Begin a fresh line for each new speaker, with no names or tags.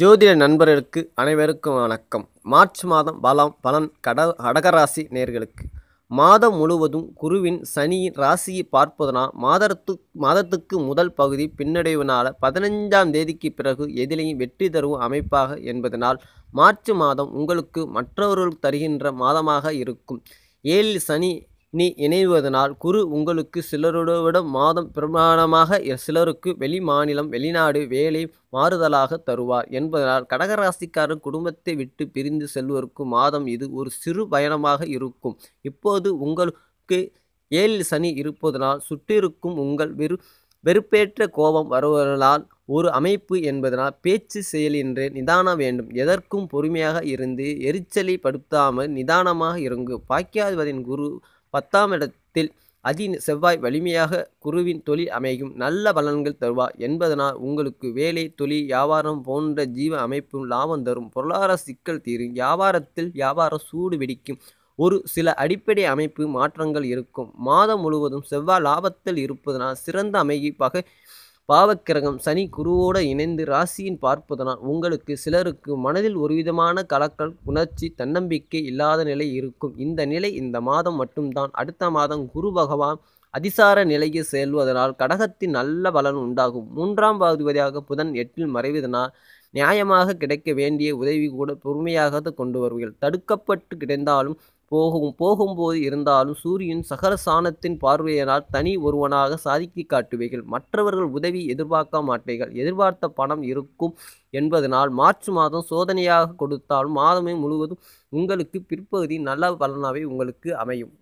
ஜோதிட நண்பர்களுக்கு அனைவருக்கும் வணக்கம் மார்ச் மாதம் பலம் பலன் கட கடகராசி நேர்களுக்கு மாதம் முழுவதும் குருவின் சனியின் ராசியை பார்ப்பதனால் மாதத்து மாதத்துக்கு முதல் பகுதி பின்னடைவுனால பதினைஞ்சாம் தேதிக்கு பிறகு எதிலையும் வெற்றி தரும் அமைப்பாக என்பதனால் மார்ச் மாதம் உங்களுக்கு மற்றவர்களுக்கு தருகின்ற மாதமாக இருக்கும் ஏழில் சனி நீ இணைவதனால் குரு உங்களுக்கு சிலரோட மாதம் பிரமாணமாக சிலருக்கு வெளி மாநிலம் வெளிநாடு வேலை மாறுதலாக தருவார் என்பதனால் கடகராசிக்காரன் குடும்பத்தை விட்டு பிரிந்து செல்வதற்கு மாதம் இது ஒரு சிறு பயணமாக இருக்கும் இப்போது உங்களுக்கு ஏழில் சனி இருப்பதனால் சுற்றிருக்கும் உங்கள் வெறு வெறுப்பேற்ற கோபம் வருவதனால் ஒரு அமைப்பு என்பதனால் பேச்சு செயலின்றே நிதானம் வேண்டும் எதற்கும் பொறுமையாக இருந்து எரிச்சலை படுத்தாமல் நிதானமாக இருங்கு பாக்கியாதிபதியின் குரு பத்தாம் இடத்தில் அதி செவ்வாய் வலிமையாக குருவின் தொழில் அமையும் நல்ல பலன்கள் தருவார் என்பதனால் உங்களுக்கு வேலை தொழில் வியாபாரம் போன்ற ஜீவ அமைப்பும் லாபம் தரும் பொருளாதார சிக்கல் தீரும் வியாபாரத்தில் வியாபாரம் சூடு வெடிக்கும் ஒரு சில அடிப்படை அமைப்பு மாற்றங்கள் இருக்கும் மாதம் முழுவதும் செவ்வாய் லாபத்தில் இருப்பதனால் சிறந்த அமைப்பாக பாவக்கிரகம் சனி குருவோடு இணைந்து ராசியின் பார்ப்பதனால் உங்களுக்கு சிலருக்கு மனதில் ஒருவிதமான கலக்கல் உணர்ச்சி தன்னம்பிக்கை இல்லாத நிலை இருக்கும் இந்த நிலை இந்த மாதம் மட்டும்தான் அடுத்த மாதம் குரு பகவான் அதிசார நிலையை செல்வதனால் கடகத்தின் நல்ல பலன் உண்டாகும் மூன்றாம் பகுதியாக புதன் எட்டில் மறைவதனால் நியாயமாக கிடைக்க வேண்டிய உதவி கூட பொறுமையாக கொண்டு வருவீர்கள் தடுக்கப்பட்டு கிடைந்தாலும் போகும் போகும்போது இருந்தாலும் சூரியன் சகரசானத்தின் பார்வையினால் தனி ஒருவனாக சாதித்து காட்டுவீர்கள் மற்றவர்கள் உதவி எதிர்பார்க்க மாட்டீர்கள் எதிர்பார்த்த பணம் இருக்கும் என்பதனால் மார்ச் மாதம் சோதனையாக கொடுத்தாலும் மாதமே முழுவதும் உங்களுக்கு பிற்பகுதி நல்ல பலனாகவே உங்களுக்கு அமையும்